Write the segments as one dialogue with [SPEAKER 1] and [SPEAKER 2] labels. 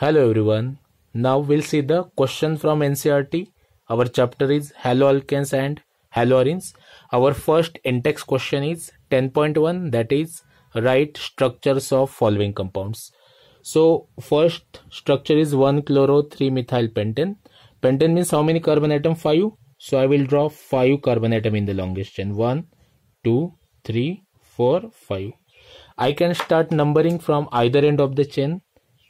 [SPEAKER 1] Hello everyone. Now we'll see the question from NCRT. Our chapter is Haloalkanes and Hello Our first in-text question is 10.1 that is write structures of following compounds. So first structure is 1 chloro 3 methyl pentane. Pentane means how many carbon atom? 5. So I will draw 5 carbon atom in the longest chain. 1, 2, 3, 4, 5. I can start numbering from either end of the chain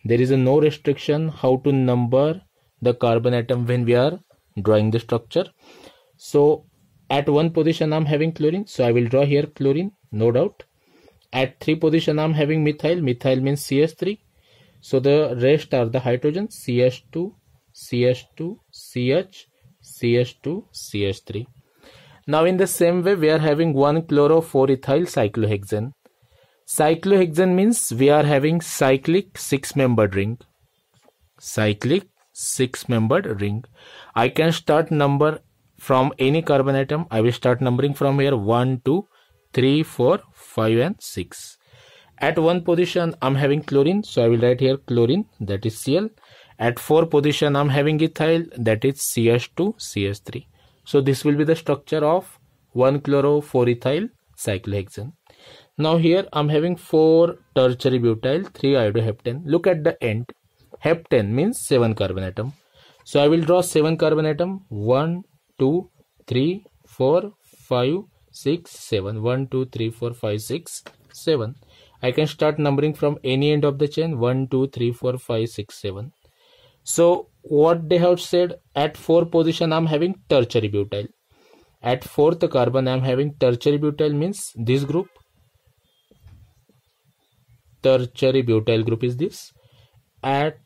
[SPEAKER 1] there is a no restriction how to number the carbon atom when we are drawing the structure. So at one position I'm having chlorine. So I will draw here chlorine, no doubt. At three position I'm having methyl. Methyl means CH3. So the rest are the hydrogen CH2, CH2, CH, CH2, CH3. Now in the same way we are having one chloro 4 ethyl cyclohexane. Cyclohexane means we are having cyclic six-membered ring. Cyclic six-membered ring. I can start number from any carbon atom. I will start numbering from here 1, 2, 3, 4, 5 and 6. At one position I'm having chlorine. So I will write here chlorine that is Cl. At 4 position I'm having ethyl that is CH2, CH3. So this will be the structure of 1 chloro 4 ethyl cyclohexane now here i'm having four tertiary butyl three iodoheptane look at the end heptane means seven carbon atom so i will draw seven carbon atom One, two, three, four, five, six, seven. i can start numbering from any end of the chain one two three four five six seven so what they have said at four position i'm having tertiary butyl at fourth carbon i'm having tertiary butyl means this group tertiary butyl group is this. At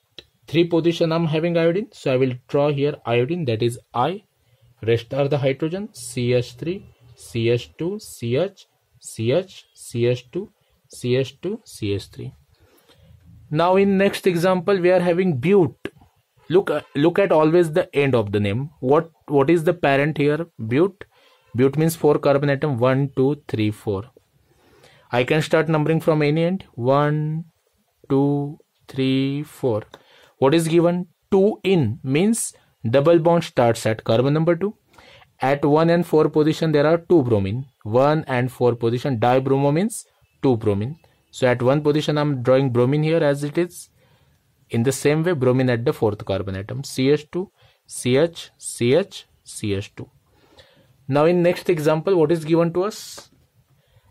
[SPEAKER 1] three position I'm having iodine. So I will draw here iodine that is I. Rest are the hydrogen CH3, CH2, CH, CH, CH2, CH2, CH3. Now in next example we are having bute. Look uh, look at always the end of the name. What what is the parent here? Bute. Bute means four carbon atom. One, two, three, four. I can start numbering from any end 1, 2, 3, 4. What is given? 2 in means double bond starts at carbon number 2. At 1 and 4 position there are 2 bromine. 1 and 4 position dibromo means 2 bromine. So at 1 position I am drawing bromine here as it is. In the same way bromine at the 4th carbon atom CH2, CH, CH, CH2. Now in next example what is given to us?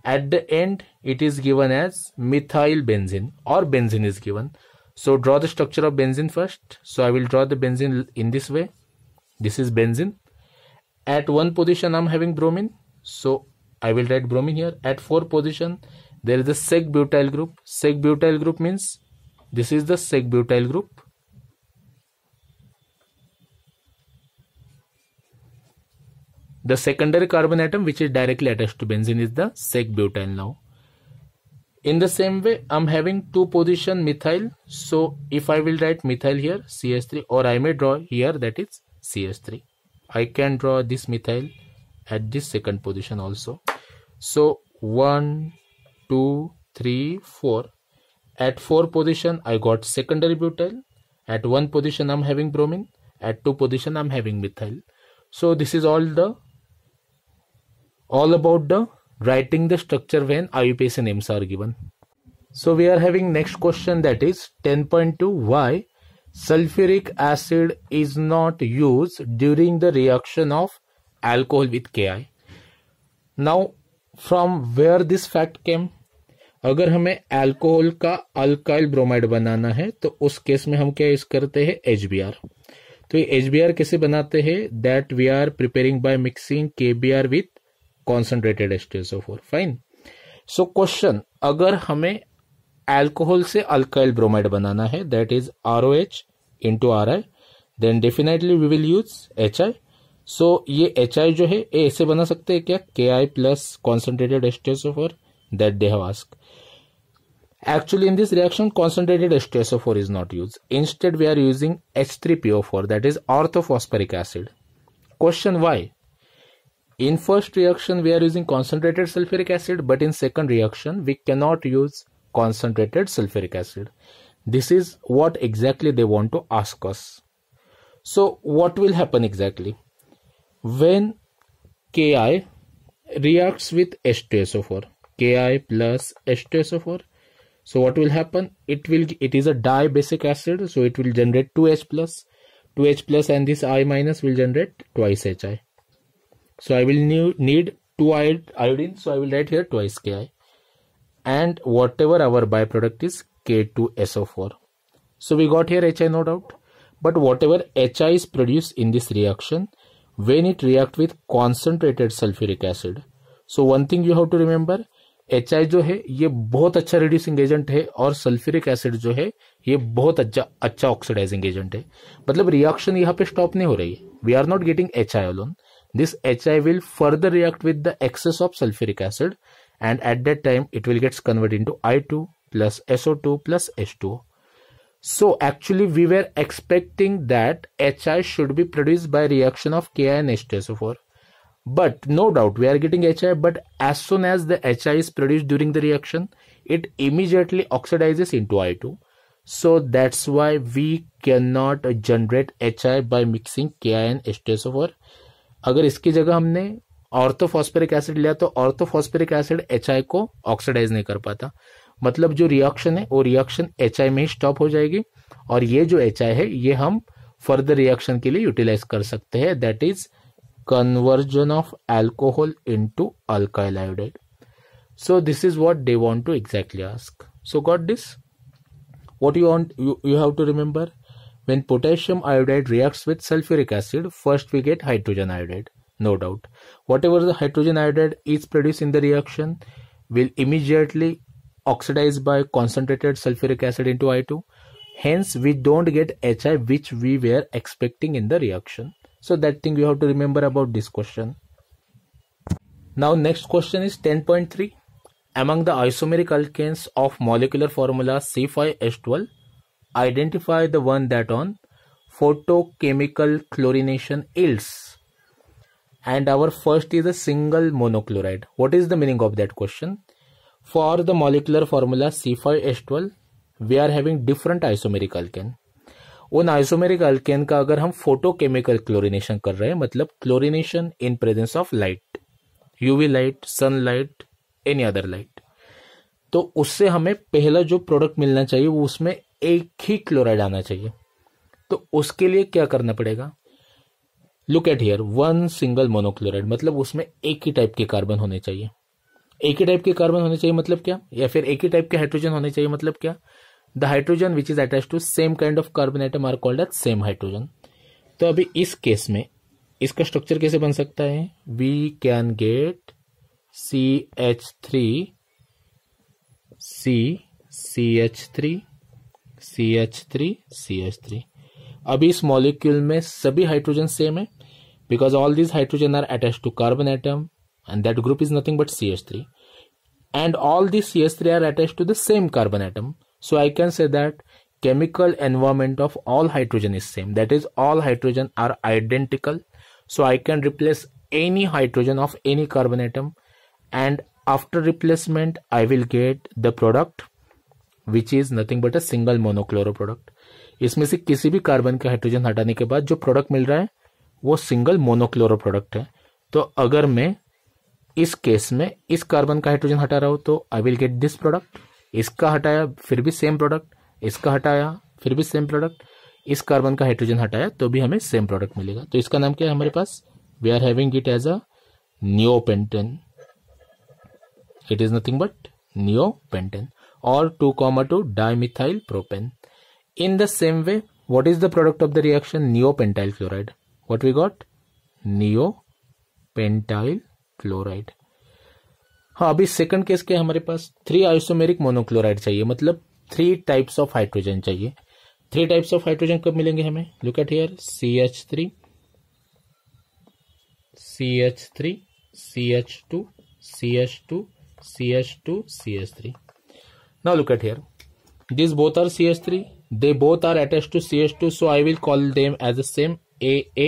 [SPEAKER 1] At the end, it is given as methyl benzene or benzene is given. So draw the structure of benzene first. So I will draw the benzene in this way. This is benzene. At one position, I'm having bromine. So I will write bromine here. At four position, there is a sec butyl group. Sec butyl group means this is the sec butyl group The secondary carbon atom which is directly attached to benzene is the sec-butane now. In the same way, I'm having two position methyl. So if I will write methyl here, CH3 or I may draw here that is CH3. I can draw this methyl at this second position also. So 1, 2, 3, 4. At 4 position, I got secondary butyl. At 1 position, I'm having bromine. At 2 position, I'm having methyl. So this is all the all about the writing the structure when IUPAC names are given. So we are having next question that is 10.2 why sulfuric acid is not used during the reaction of alcohol with KI. Now from where this fact came अगर हमें alcohol का alkyl bromide बनाना है तो उस case में हम क्या यूज करते हैं एच तो ये एच कैसे बनाते हैं that we are preparing by mixing K B R with concentrated H fine so question अगर हमें एल्कोहल से अल्काइल ब्रोमाइड बनाना है that is R O H into R I then definitely we will use H I so ये H I जो है ए ऐसे बना सकते हैं क्या K I plus concentrated H two S O four that they have ask actually in this reaction concentrated H two S O four is not use instead we are using H three P O four that is orthophosphoric acid question why in first reaction we are using concentrated sulfuric acid but in second reaction we cannot use concentrated sulfuric acid this is what exactly they want to ask us so what will happen exactly when ki reacts with h2so4 ki plus h2so4 so what will happen it will it is a di basic acid so it will generate 2h plus 2h plus and this i minus will generate twice hi so i will need two iodine so i will write here twice ki and whatever our byproduct is k2so4 so we got here hi no doubt but whatever hi is produced in this reaction when it react with concentrated sulfuric acid so one thing you have to remember H I जो है ये बहुत अच्छा reducing agent है और sulphuric acid जो है ये बहुत अच्छा अच्छा ऑक्सीडाइजिंग एजेंट है मतलब रिएक्शन यहाँ पे स्टॉप नहीं हो रही है we are not getting H I alone This HI will further react with the excess of sulfuric acid and at that time it will get converted into I2 plus SO2 plus H2O. So actually we were expecting that HI should be produced by reaction of Ki and H2SO4. But no doubt we are getting HI but as soon as the HI is produced during the reaction it immediately oxidizes into I2. So that's why we cannot generate HI by mixing Ki and H2SO4 अगर इसकी जगह हमने ऑर्थोफॉस्फेरिक acid लिया तो orthophosphoric acid H को oxidise नहीं कर पाता मतलब जो रिएक्शन है वो रिएक्शन एच में ही स्टॉप हो जाएगी और ये जो एच है ये हम फर्दर रिएक्शन के लिए यूटिलाइज कर सकते हैं that is conversion of alcohol into iodide so this is what they want to exactly ask so got this what you want you have to remember When potassium iodide reacts with sulfuric acid, first we get hydrogen iodide, no doubt. Whatever the hydrogen iodide is produced in the reaction will immediately oxidize by concentrated sulfuric acid into I2. Hence, we don't get HI which we were expecting in the reaction. So that thing you have to remember about this question. Now next question is 10.3. Among the isomeric alkanes of molecular formula C5H12, identify the one that on photochemical chlorination yields and our first is a single monochloride what is the meaning of that question for the molecular formula C5H12 we are having different isomeric alkane उन isomeric alkane का अगर हम photochemical chlorination कर रहे हैं मतलब chlorination in presence of light UV light sunlight any other light तो उससे हमें पहला जो प्रोडक्ट मिलना चाहिए वो उसमें एक ही क्लोराइड आना चाहिए तो उसके लिए क्या करना पड़ेगा look at here one single monochloride मतलब उसमें एक ही टाइप के कार्बन होने चाहिए एक ही टाइप के कार्बन होने चाहिए मतलब क्या या फिर एक ही टाइप के हाइड्रोजन होने चाहिए मतलब क्या the hydrogen which is attach to same kind of carbon atom are called at same hydrogen तो अभी इस केस में इसका स्ट्रक्चर कैसे बन सकता है we can get C H three C C H three C H three C H three अभी इस मॉलिक्यूल में सभी हाइड्रोजन सेम है because all this hydrogen are attach to carbon atom and that group is nothing but C H three and all this C H three are attach to the same carbon atom so I can say that chemical environment of all hydrogen is same that is all hydrogen are identical so I can replace any hydrogen of any carbon atom and after replacement I will get the product which is nothing but a single monochloro product इसमें से किसी भी carbon का hydrogen हटाने के बाद जो product मिल रहा है वो सिंगल मोनोक्लोरो प्रोडक्ट है तो अगर मैं इस केस में इस कार्बन का हाइड्रोजन हटा रहा हूं तो I will get this product इसका हटाया फिर भी सेम प्रोडक्ट इसका हटाया फिर भी सेम प्रोडक्ट इस कार्बन का हाइड्रोजन हटाया तो भी हमें सेम प्रोडक्ट मिलेगा तो इसका नाम क्या है हमारे पास we are having it as a pentane it is nothing but pentane or 2,2 dimethyl propane. In the same way, what is the product of the reaction? Neopentyl chloride. What we got? Neopentyl chloride. हाँ अभी second case के हमारे पास three isomeric monochloride चाहिए मतलब three types of hydrogen चाहिए three types of hydrogen कब मिलेंगे हमें look at here C H three C H three C H two C H two C H two C H three Now look at here. These both are CH3. They both are attached to CH2. So I will call them as the same AA.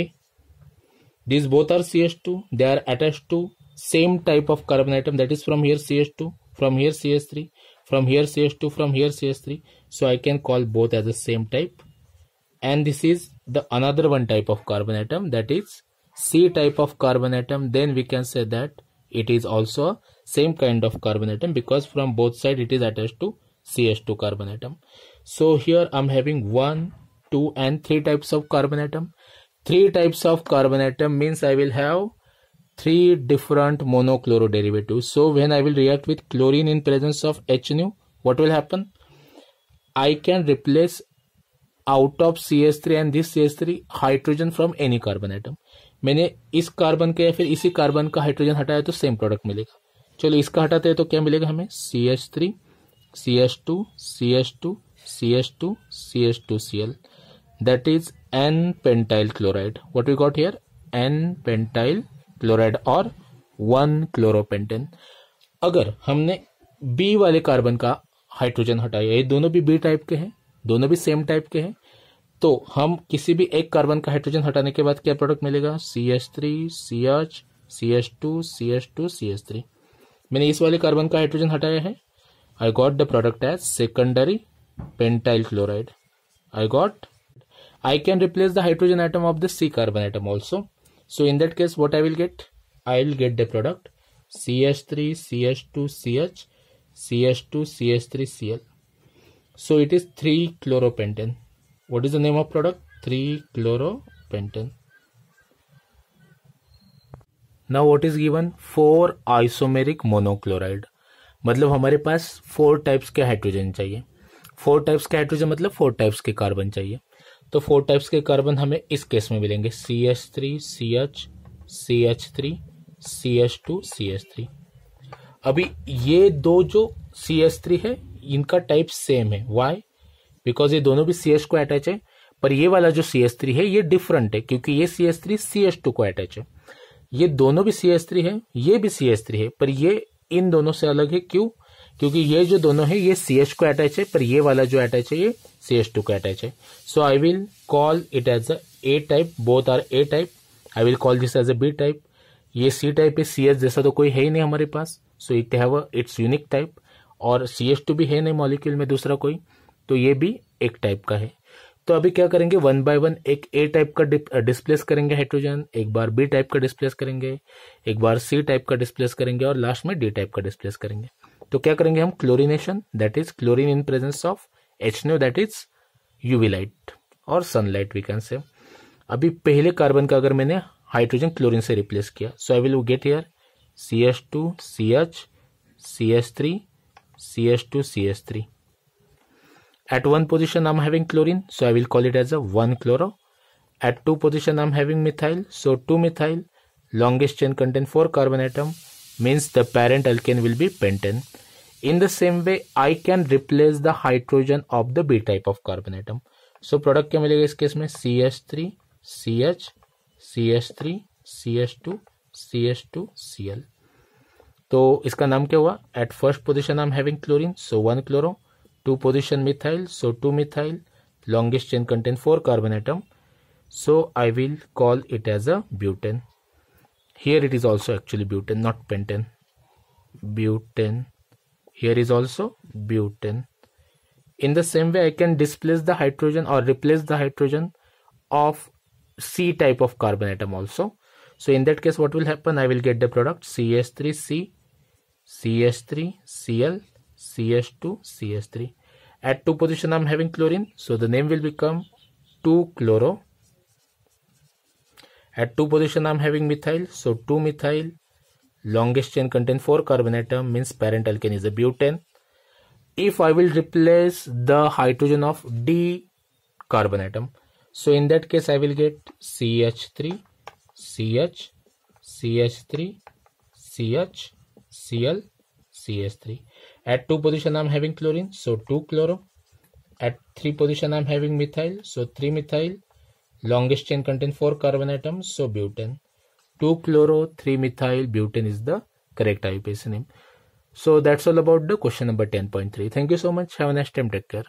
[SPEAKER 1] These both are CH2. They are attached to same type of carbon atom. That is from here CH2, from here CH3, from here CH2, from here CH3. So I can call both as the same type. And this is the another one type of carbon atom that is C type of carbon atom. Then we can say that it is also same kind of carbon atom because from both side it is attached to ch2 carbon atom so here i'm having one two and three types of carbon atom three types of carbon atom means i will have three different monochloro derivatives. so when i will react with chlorine in presence of hnu what will happen i can replace out of ch3 and this ch3 hydrogen from any carbon atom मैंने इस carbon का या फिर इसी carbon का hydrogen हटाया तो same product मिलेगा चलो इसका हटाते हैं तो क्या मिलेगा हमें C H three C H two C H two C H two C H two C L that is n pentyl chloride what we got here n pentyl chloride और वन क्लोरोपेंटेन अगर हमने B वाले carbon का hydrogen हटाया ये दोनों भी B type के हैं दोनों भी सेम टाइप के हैं तो हम किसी भी एक कार्बन का हाइड्रोजन हटाने के बाद क्या प्रोडक्ट मिलेगा सी S three C H C H two C S टू सी एस थ्री मैंने इस वाले कार्बन का हाइड्रोजन हटाया है I got the product as secondary pentyl chloride I got I can replace the hydrogen atom of the C carbon atom also so in that case what I will get I will get the product C S three C H two C H C H two C S three C L so it is three chloropentane what is the name of product 3 chloropentane now what is given four isomeric monochloride मतलब हमारे पास four types के hydrogen चाहिए four types के hydrogen मतलब four types के carbon चाहिए तो फोर टाइप्स के कार्बन हमें इस केस में मिलेंगे C H three C H C H three C H two C H three अभी ये दो जो सी एच थ्री है इनका टाइप सेम है वाई बिकॉज ये दोनों भी सी को अटैच है पर ये वाला जो सी एस थ्री है ये डिफरेंट है क्योंकि ये C S three C S two को अटैच है ये दोनों भी सी एस थ्री है ये भी सी एस थ्री है पर ये इन दोनों से अलग है क्यों क्योंकि ये जो दोनों है ये सी को अटैच है पर ये वाला जो अटैच है ये सी एस टू को अटैच है so I will call it as A type both are A type I will call this as a B type ये सी टाइप है सी एच जैसा तो कोई है ही नहीं हमारे पास so it have it's unique type और सी टू भी है नहीं मॉलिक्यूल में दूसरा कोई तो ये भी एक टाइप का है तो अभी क्या करेंगे वन बाय वन एक ए टाइप का डिस्प्लेस uh, करेंगे हाइड्रोजन एक बार बी टाइप का डिस्प्लेस करेंगे एक बार सी टाइप का डिस्प्लेस करेंगे और लास्ट में डी टाइप का डिस्प्लेस करेंगे तो क्या करेंगे हम chlorination that is chlorine in presence of H nu that is UV light और सनलाइट वी कैन से अभी पहले कार्बन का अगर मैंने हाइड्रोजन क्लोरिन से रिप्लेस किया so I will get here C H two C H C H three C H two C H three At one position I'm having chlorine, so I will call it as a one chloro. At two position I'm having methyl, so two methyl. Longest chain contain four carbon atom, means the parent alkane will be pentane. In the same way, I can replace the hydrogen of the B type of carbon atom. so, product kya milega is case mein ch3 ch ch3 ch2 ch2 cl तो इसका नाम क्या हुआ at first position I am having chlorine so one chloro 2 position methyl so 2 methyl longest chain contain 4 carbon atom so I will call it as a butane here it is also actually butane not pentane butane here is also butane in the same way I can displace the hydrogen or replace the hydrogen of C type of carbon atom also so in that case what will happen I will get the product CH3C 3 cl CH2, CH3. At 2 position I'm having chlorine. So the name will become 2-chloro. At 2 position I'm having methyl. So 2-methyl. Longest chain contains 4 carbon atom means parent alkane is a butane. If I will replace the hydrogen of D carbon atom. So in that case I will get CH3, CH, CH3, CH, Cl, CH3. At 2 position I'm having chlorine, so 2 chloro. At 3 position I'm having methyl, so 3 methyl. Longest chain contains 4 carbon atoms, so butane. 2 chloro, 3 methyl, butane is the correct IUPAC name. So that's all about the question number 10.3. Thank you so much. Have a nice time. Take care.